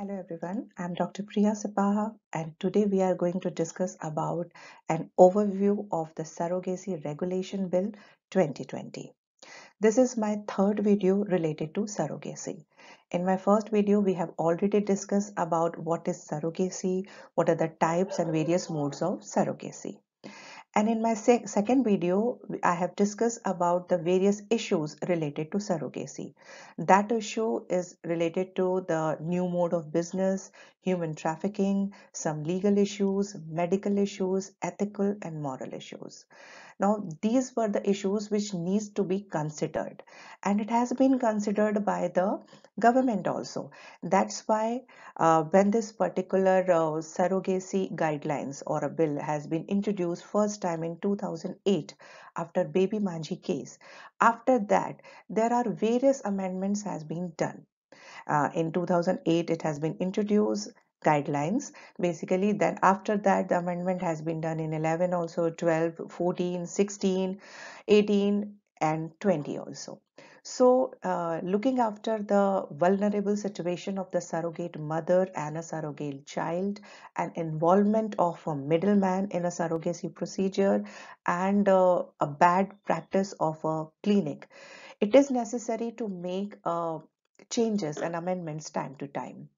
Hello everyone, I'm Dr. Priya Sapaha and today we are going to discuss about an overview of the Surrogacy Regulation Bill 2020. This is my third video related to surrogacy. In my first video, we have already discussed about what is surrogacy, what are the types and various modes of surrogacy. And in my second video, I have discussed about the various issues related to surrogacy. That issue is related to the new mode of business, human trafficking, some legal issues, medical issues, ethical and moral issues now these were the issues which needs to be considered and it has been considered by the government also that's why uh, when this particular uh, surrogacy guidelines or a bill has been introduced first time in 2008 after baby manji case after that there are various amendments has been done uh, in 2008 it has been introduced guidelines basically then after that the amendment has been done in 11 also 12 14 16 18 and 20 also so uh, looking after the vulnerable situation of the surrogate mother and a surrogate child and involvement of a middleman in a surrogacy procedure and uh, a bad practice of a clinic it is necessary to make uh, changes and amendments time to time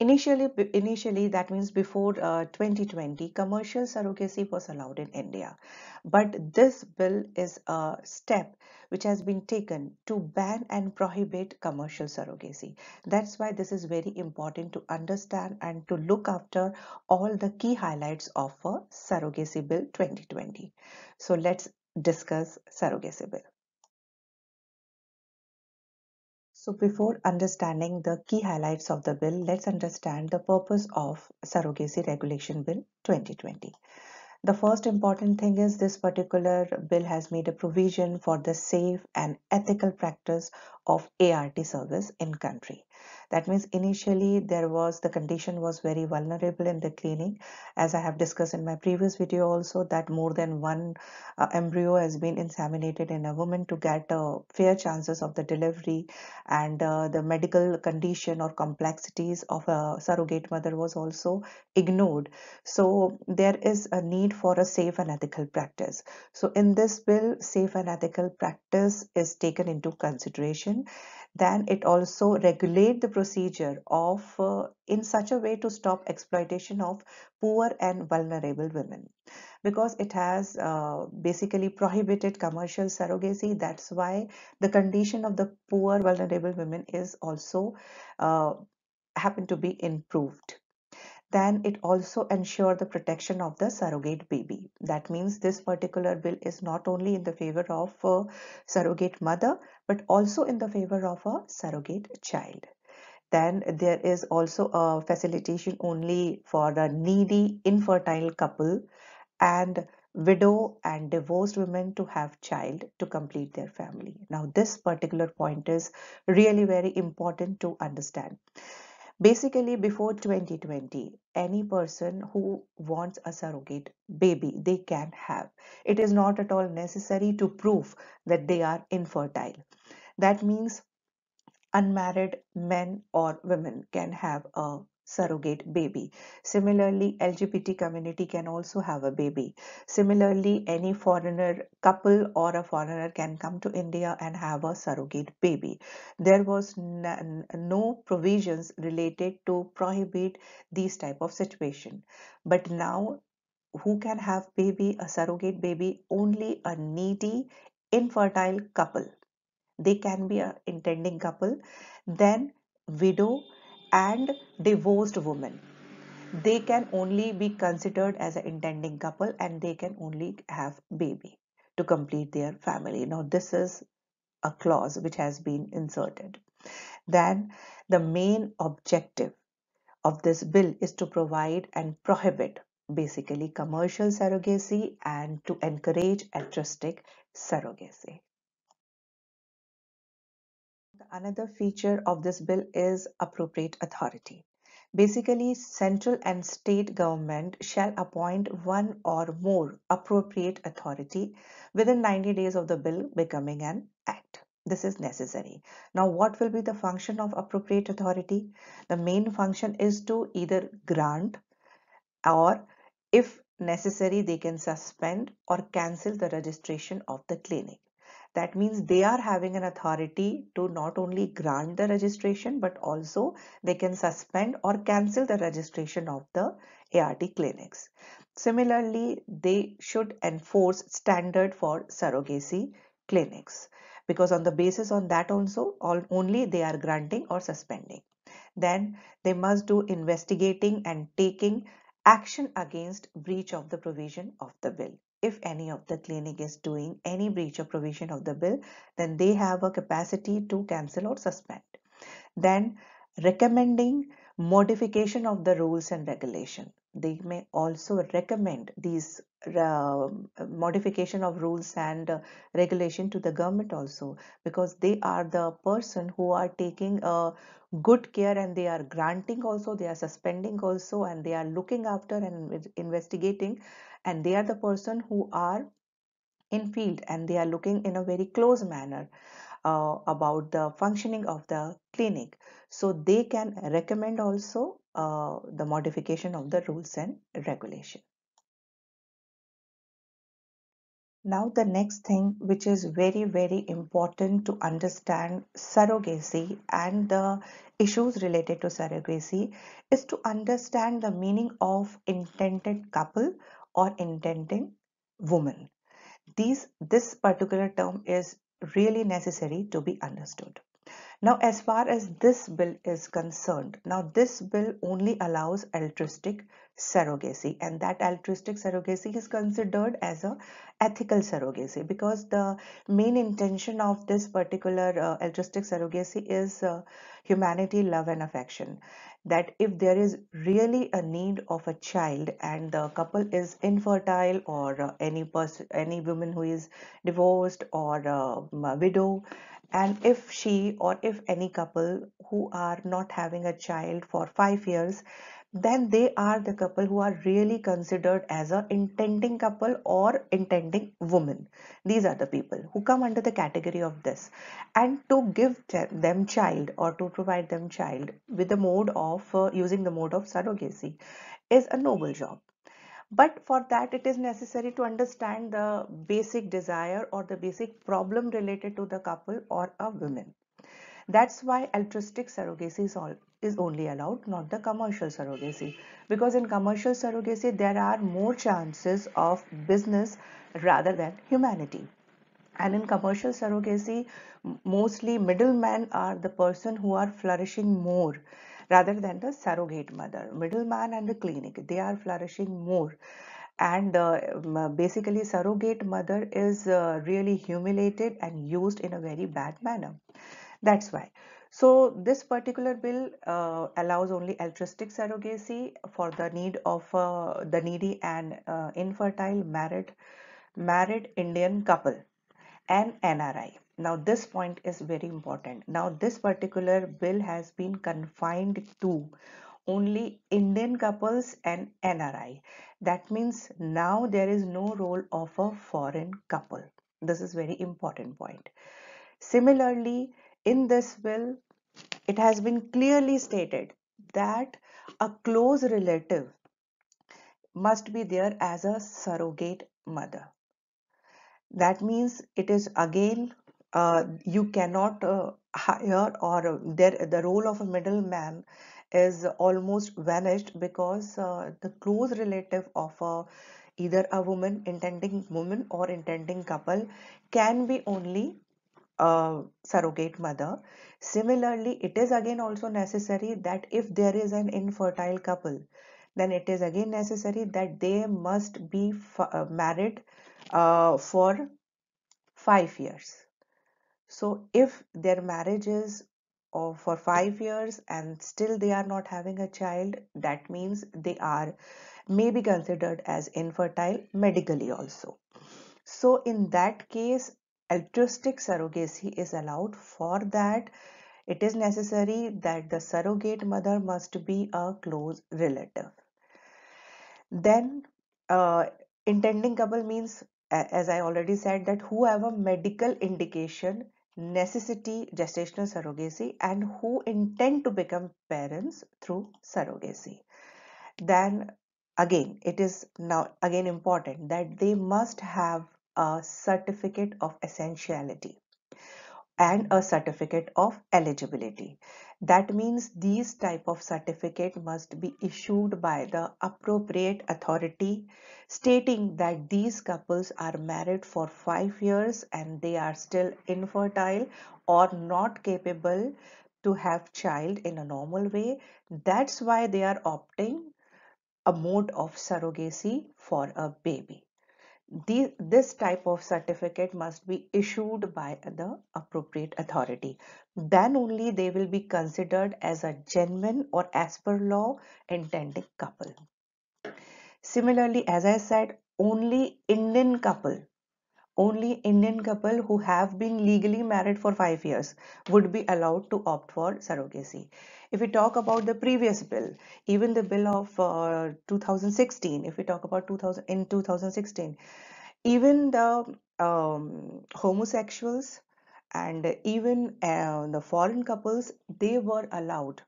Initially, initially that means before uh, 2020, commercial surrogacy was allowed in India. But this bill is a step which has been taken to ban and prohibit commercial surrogacy. That's why this is very important to understand and to look after all the key highlights of a Surrogacy Bill 2020. So let's discuss Surrogacy Bill. So before understanding the key highlights of the bill, let's understand the purpose of Surrogacy Regulation Bill 2020. The first important thing is this particular bill has made a provision for the safe and ethical practice of ART service in country. That means initially there was the condition was very vulnerable in the cleaning, As I have discussed in my previous video also that more than one uh, embryo has been inseminated in a woman to get uh, fair chances of the delivery and uh, the medical condition or complexities of a surrogate mother was also ignored. So there is a need for a safe and ethical practice. So in this bill, safe and ethical practice is taken into consideration. Then it also regulates the procedure of uh, in such a way to stop exploitation of poor and vulnerable women because it has uh, basically prohibited commercial surrogacy that's why the condition of the poor vulnerable women is also uh, happen to be improved then it also ensure the protection of the surrogate baby that means this particular bill is not only in the favor of uh, surrogate mother but also in the favor of a surrogate child then there is also a facilitation only for the needy infertile couple and widow and divorced women to have child to complete their family. Now this particular point is really very important to understand. Basically before 2020, any person who wants a surrogate baby, they can have. It is not at all necessary to prove that they are infertile. That means unmarried men or women can have a surrogate baby. Similarly, LGBT community can also have a baby. Similarly, any foreigner couple or a foreigner can come to India and have a surrogate baby. There was no provisions related to prohibit these type of situation. But now, who can have baby, a surrogate baby? Only a needy, infertile couple they can be a intending couple then widow and divorced woman they can only be considered as an intending couple and they can only have baby to complete their family now this is a clause which has been inserted then the main objective of this bill is to provide and prohibit basically commercial surrogacy and to encourage altruistic surrogacy Another feature of this bill is appropriate authority. Basically, central and state government shall appoint one or more appropriate authority within 90 days of the bill becoming an act this is necessary now what will be the function of appropriate authority the main function is to either grant or if necessary they can suspend or cancel the registration of the clinic that means they are having an authority to not only grant the registration but also they can suspend or cancel the registration of the ART clinics. Similarly, they should enforce standard for surrogacy clinics because on the basis on that also only they are granting or suspending. Then they must do investigating and taking action against breach of the provision of the bill if any of the clinic is doing any breach of provision of the bill then they have a capacity to cancel or suspend then recommending modification of the rules and regulation they may also recommend these uh, modification of rules and uh, regulation to the government also because they are the person who are taking uh, good care and they are granting also they are suspending also and they are looking after and investigating and they are the person who are in field and they are looking in a very close manner uh, about the functioning of the clinic so they can recommend also uh, the modification of the rules and regulation now the next thing which is very very important to understand surrogacy and the issues related to surrogacy is to understand the meaning of intended couple or intending woman these this particular term is really necessary to be understood. Now, as far as this bill is concerned, now this bill only allows altruistic surrogacy and that altruistic surrogacy is considered as a ethical surrogacy because the main intention of this particular uh, altruistic surrogacy is uh, humanity, love and affection. That if there is really a need of a child and the couple is infertile or uh, any any woman who is divorced or uh, a widow, and if she or if any couple who are not having a child for five years then they are the couple who are really considered as a intending couple or intending woman these are the people who come under the category of this and to give them child or to provide them child with the mode of uh, using the mode of surrogacy is a noble job but for that, it is necessary to understand the basic desire or the basic problem related to the couple or a woman. That's why altruistic surrogacy is, all, is only allowed, not the commercial surrogacy. Because in commercial surrogacy, there are more chances of business rather than humanity. And in commercial surrogacy, mostly middlemen are the person who are flourishing more rather than the surrogate mother. Middleman and the clinic, they are flourishing more and uh, uh, basically surrogate mother is uh, really humiliated and used in a very bad manner that's why so this particular bill uh, allows only altruistic surrogacy for the need of uh, the needy and uh, infertile married married indian couple and nri now this point is very important. Now this particular bill has been confined to only Indian couples and NRI. That means now there is no role of a foreign couple. This is very important point. Similarly, in this bill, it has been clearly stated that a close relative must be there as a surrogate mother. That means it is again uh, you cannot uh, hire or uh, there the role of a middleman is almost vanished because uh, the close relative of a, uh, either a woman intending woman or intending couple can be only a uh, surrogate mother similarly it is again also necessary that if there is an infertile couple then it is again necessary that they must be married uh, for five years so if their marriage is for five years and still they are not having a child, that means they are may be considered as infertile medically also. So in that case, altruistic surrogacy is allowed. For that, it is necessary that the surrogate mother must be a close relative. Then uh, intending couple means as I already said that whoever medical indication necessity gestational surrogacy and who intend to become parents through surrogacy then again it is now again important that they must have a certificate of essentiality and a certificate of eligibility that means these type of certificate must be issued by the appropriate authority stating that these couples are married for 5 years and they are still infertile or not capable to have child in a normal way. That's why they are opting a mode of surrogacy for a baby the, this type of certificate must be issued by the appropriate authority. Then only they will be considered as a genuine or as per law intended couple. Similarly, as I said, only Indian couple only Indian couple who have been legally married for five years would be allowed to opt for surrogacy. If we talk about the previous bill, even the bill of uh, 2016, if we talk about 2000 in 2016, even the um, homosexuals and even uh, the foreign couples, they were allowed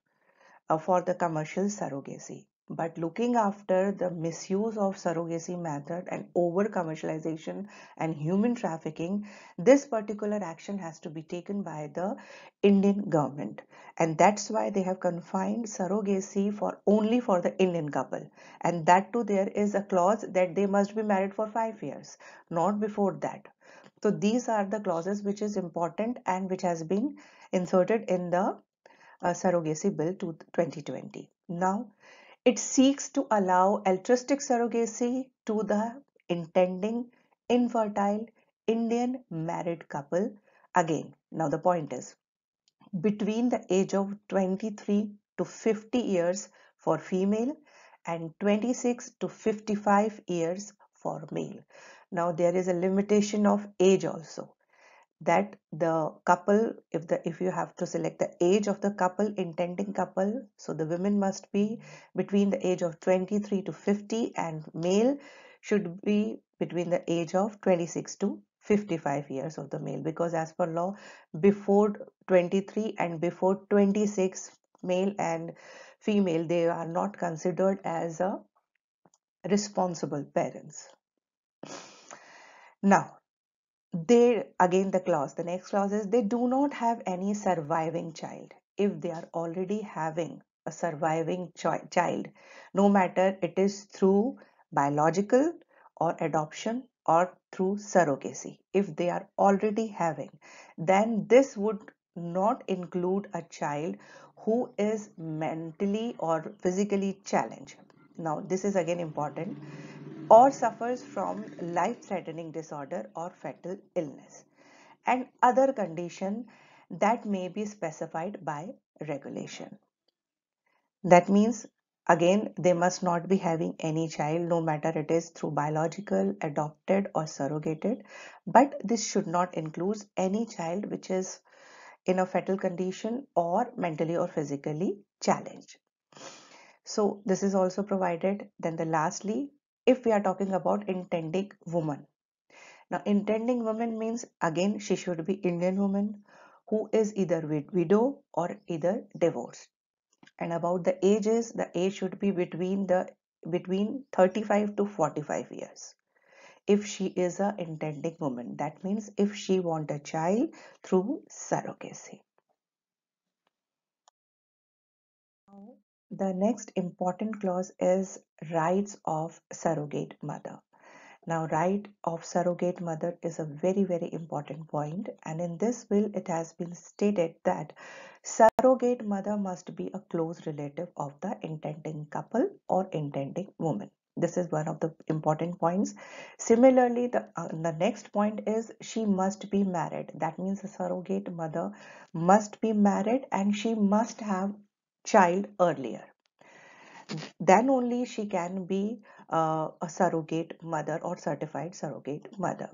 uh, for the commercial surrogacy but looking after the misuse of surrogacy method and over commercialization and human trafficking this particular action has to be taken by the indian government and that's why they have confined surrogacy for only for the indian couple and that too there is a clause that they must be married for 5 years not before that so these are the clauses which is important and which has been inserted in the uh, surrogacy bill to 2020 now it seeks to allow altruistic surrogacy to the intending infertile Indian married couple. Again, now the point is between the age of 23 to 50 years for female and 26 to 55 years for male. Now there is a limitation of age also that the couple if the if you have to select the age of the couple intending couple so the women must be between the age of 23 to 50 and male should be between the age of 26 to 55 years of the male because as per law before 23 and before 26 male and female they are not considered as a responsible parents now they again the clause the next clause is they do not have any surviving child if they are already having a surviving child no matter it is through biological or adoption or through surrogacy if they are already having then this would not include a child who is mentally or physically challenged now this is again important or suffers from life-threatening disorder or fatal illness and other condition that may be specified by regulation. That means again they must not be having any child no matter it is through biological, adopted or surrogated but this should not include any child which is in a fetal condition or mentally or physically challenged. So this is also provided. Then the lastly if we are talking about intending woman. Now, intending woman means again she should be Indian woman who is either widow or either divorced. And about the ages, the age should be between the between 35 to 45 years. If she is a intending woman, that means if she want a child through surrogacy. The next important clause is rights of surrogate mother. Now, right of surrogate mother is a very, very important point, and in this will it has been stated that surrogate mother must be a close relative of the intending couple or intending woman. This is one of the important points. Similarly, the, uh, the next point is she must be married. That means the surrogate mother must be married and she must have child earlier. Then only she can be uh, a surrogate mother or certified surrogate mother.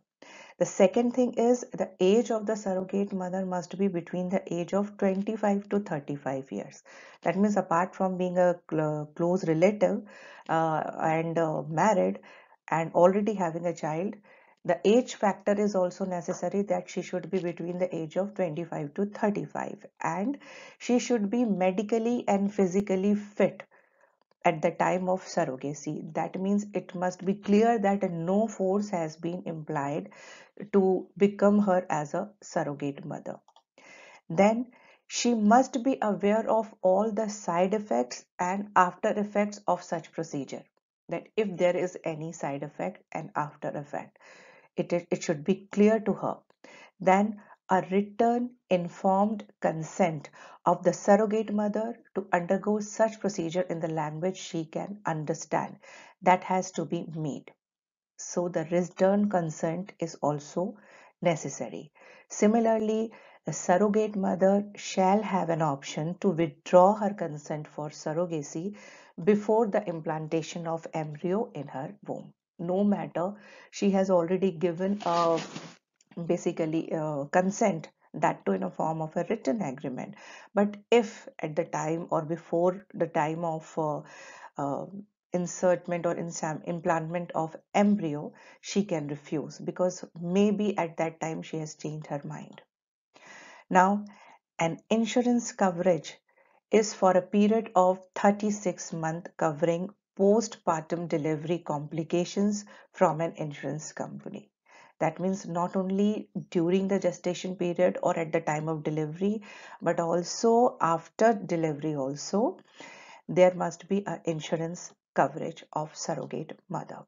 The second thing is the age of the surrogate mother must be between the age of 25 to 35 years. That means apart from being a cl close relative uh, and uh, married and already having a child, the age factor is also necessary that she should be between the age of 25 to 35 and she should be medically and physically fit at the time of surrogacy. That means it must be clear that no force has been implied to become her as a surrogate mother. Then she must be aware of all the side effects and after effects of such procedure that if there is any side effect and after effect it, it, should be clear to her. Then a written informed consent of the surrogate mother to undergo such procedure in the language she can understand. That has to be made. So the written consent is also necessary. Similarly, the surrogate mother shall have an option to withdraw her consent for surrogacy before the implantation of embryo in her womb no matter she has already given a uh, basically a uh, consent that too in a form of a written agreement but if at the time or before the time of uh, uh, insertment or implantment of embryo she can refuse because maybe at that time she has changed her mind now an insurance coverage is for a period of 36 month covering postpartum delivery complications from an insurance company. That means not only during the gestation period or at the time of delivery, but also after delivery also, there must be an insurance coverage of surrogate mother.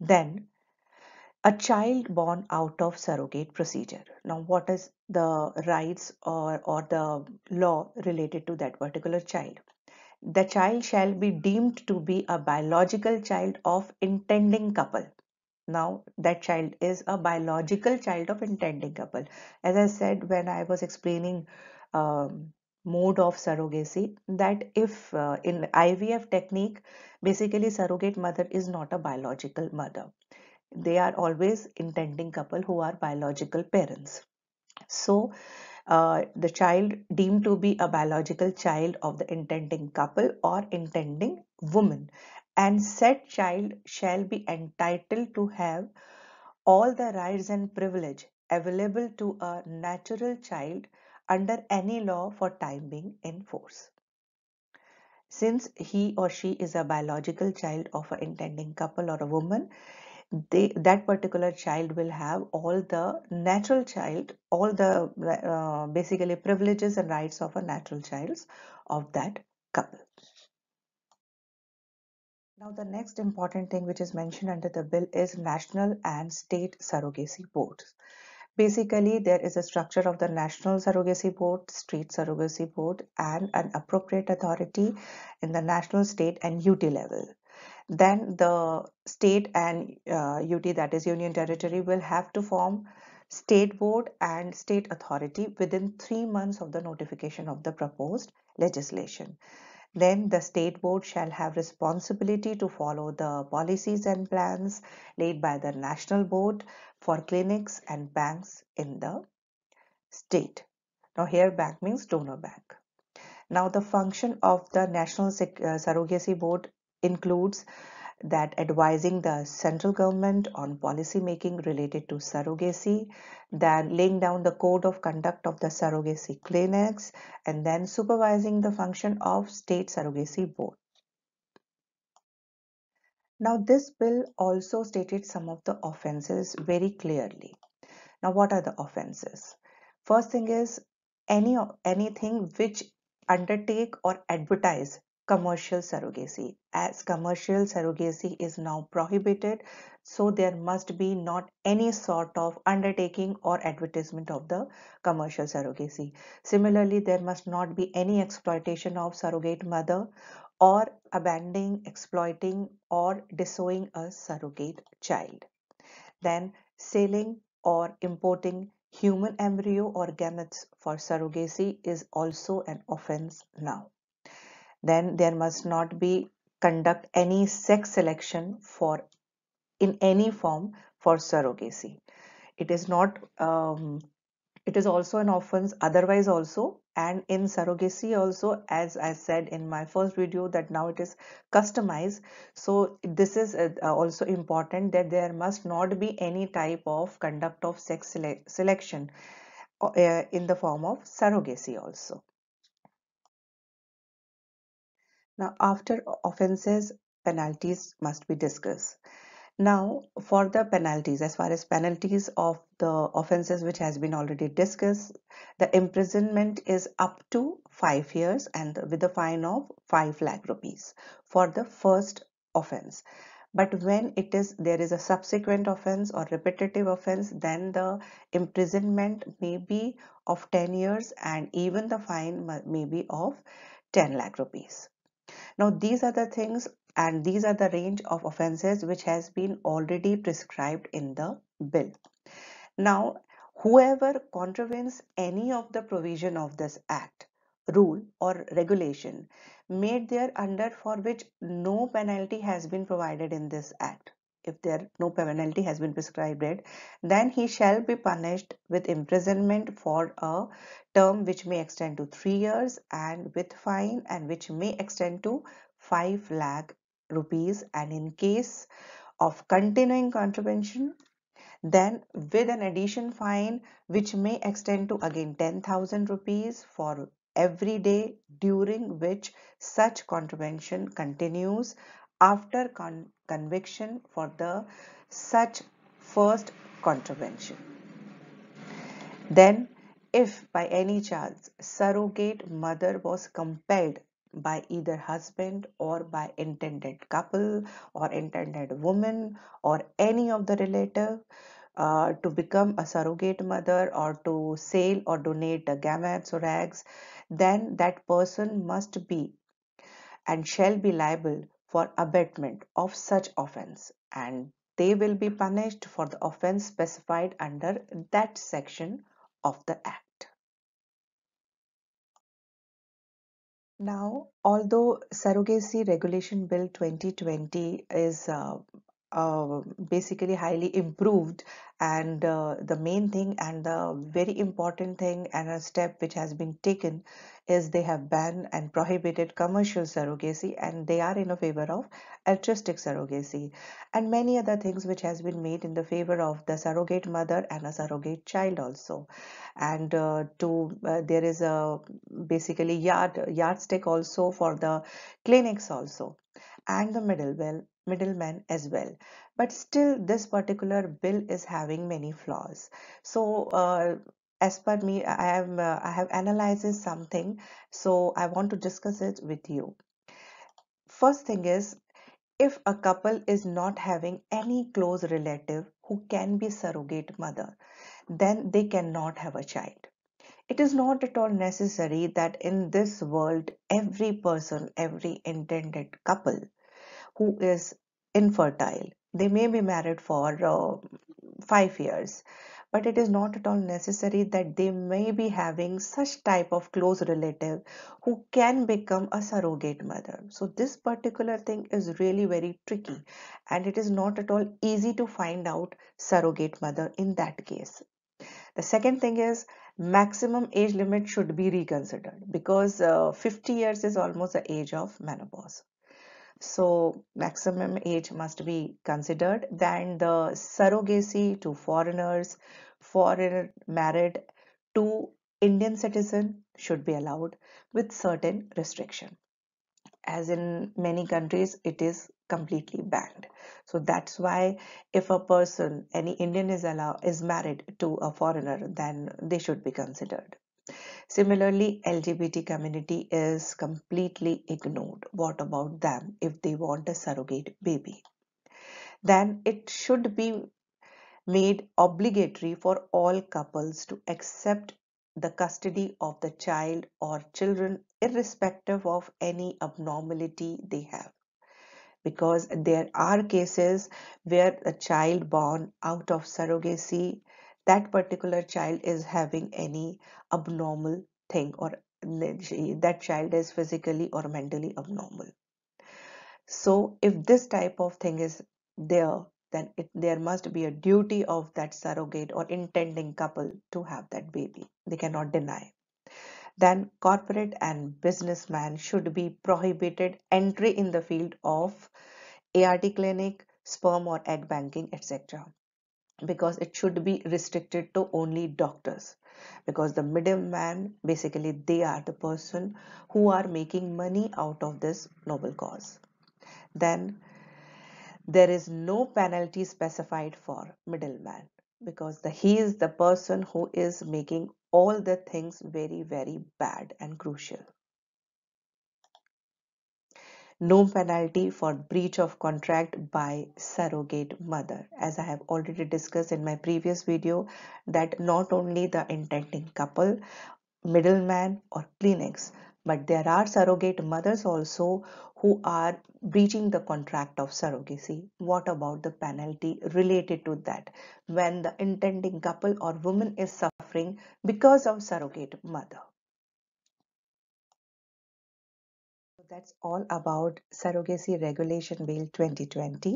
Then a child born out of surrogate procedure now what is the rights or or the law related to that particular child the child shall be deemed to be a biological child of intending couple. Now that child is a biological child of intending couple. As I said when I was explaining um, mode of surrogacy that if uh, in IVF technique basically surrogate mother is not a biological mother. They are always intending couple who are biological parents. So uh, the child deemed to be a biological child of the intending couple or intending woman and said child shall be entitled to have all the rights and privilege available to a natural child under any law for time being in force. Since he or she is a biological child of an intending couple or a woman, they that particular child will have all the natural child all the uh, basically privileges and rights of a natural child of that couple now the next important thing which is mentioned under the bill is national and state surrogacy boards basically there is a structure of the national surrogacy board state surrogacy board and an appropriate authority in the national state and ut level then the state and uh, UT that is union territory will have to form state board and state authority within three months of the notification of the proposed legislation. Then the state board shall have responsibility to follow the policies and plans laid by the national board for clinics and banks in the state. Now here bank means donor bank. Now the function of the National Surrogacy uh, Board includes that advising the central government on policy making related to surrogacy, then laying down the code of conduct of the surrogacy clinics, and then supervising the function of state surrogacy board. Now this bill also stated some of the offenses very clearly. Now what are the offenses? First thing is any anything which undertake or advertise commercial surrogacy. As commercial surrogacy is now prohibited, so there must be not any sort of undertaking or advertisement of the commercial surrogacy. Similarly, there must not be any exploitation of surrogate mother or abandoning, exploiting or disowning a surrogate child. Then selling or importing human embryo or gametes for surrogacy is also an offense now then there must not be conduct any sex selection for in any form for surrogacy it is not um, it is also an offense otherwise also and in surrogacy also as i said in my first video that now it is customized so this is uh, also important that there must not be any type of conduct of sex sele selection uh, in the form of surrogacy also now, after offenses, penalties must be discussed. Now, for the penalties, as far as penalties of the offenses which has been already discussed, the imprisonment is up to five years and with a fine of five lakh rupees for the first offense but when it is there is a subsequent offense or repetitive offense then the imprisonment may be of 10 years and even the fine may be of 10 lakh rupees now, these are the things and these are the range of offenses which has been already prescribed in the bill. Now, whoever contravenes any of the provision of this act, rule or regulation made there under for which no penalty has been provided in this act if there no penalty has been prescribed then he shall be punished with imprisonment for a term which may extend to 3 years and with fine and which may extend to 5 lakh rupees and in case of continuing contravention then with an addition fine which may extend to again 10000 rupees for every day during which such contravention continues after con conviction for the such first contravention. Then, if by any chance surrogate mother was compelled by either husband or by intended couple or intended woman or any of the relative uh, to become a surrogate mother or to sell or donate gametes or eggs, then that person must be and shall be liable for abetment of such offense and they will be punished for the offense specified under that section of the act. Now, although Surrogacy Regulation Bill 2020 is uh, uh, basically highly improved and uh, the main thing and the very important thing and a step which has been taken is they have banned and prohibited commercial surrogacy and they are in a favor of altruistic surrogacy and many other things which has been made in the favor of the surrogate mother and a surrogate child also and uh, to uh, there is a basically yard yardstick also for the clinics also and the middleman middleman as well but still this particular bill is having many flaws so uh, as per me i am uh, i have analyzed something so i want to discuss it with you first thing is if a couple is not having any close relative who can be surrogate mother then they cannot have a child it is not at all necessary that in this world every person every intended couple who is infertile. They may be married for uh, five years, but it is not at all necessary that they may be having such type of close relative who can become a surrogate mother. So this particular thing is really very tricky and it is not at all easy to find out surrogate mother in that case. The second thing is maximum age limit should be reconsidered because uh, 50 years is almost the age of menopause so maximum age must be considered. Then the surrogacy to foreigners, foreign married to Indian citizen should be allowed with certain restriction. As in many countries, it is completely banned. So that's why if a person, any Indian is allowed, is married to a foreigner, then they should be considered. Similarly, LGBT community is completely ignored. What about them if they want a surrogate baby? Then it should be made obligatory for all couples to accept the custody of the child or children irrespective of any abnormality they have because there are cases where a child born out of surrogacy that particular child is having any abnormal thing or that child is physically or mentally abnormal so if this type of thing is there then it, there must be a duty of that surrogate or intending couple to have that baby they cannot deny then corporate and businessman should be prohibited entry in the field of ART clinic, sperm or egg banking, etc because it should be restricted to only doctors because the middleman basically they are the person who are making money out of this noble cause then there is no penalty specified for middleman because the, he is the person who is making all the things very very bad and crucial no penalty for breach of contract by surrogate mother as i have already discussed in my previous video that not only the intending couple middleman or kleenex but there are surrogate mothers also who are breaching the contract of surrogacy what about the penalty related to that when the intending couple or woman is suffering because of surrogate mother that's all about surrogacy regulation bill 2020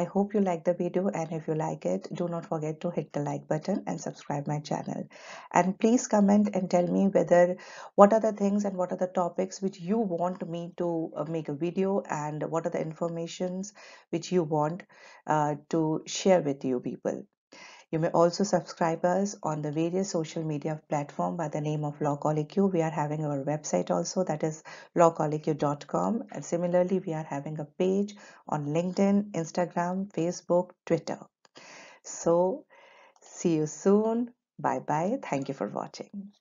i hope you like the video and if you like it do not forget to hit the like button and subscribe my channel and please comment and tell me whether what are the things and what are the topics which you want me to uh, make a video and what are the informations which you want uh, to share with you people you may also subscribe us on the various social media platform by the name of Law We are having our website also that is lawcolleq.com and similarly we are having a page on LinkedIn, Instagram, Facebook, Twitter. So see you soon. Bye bye. Thank you for watching.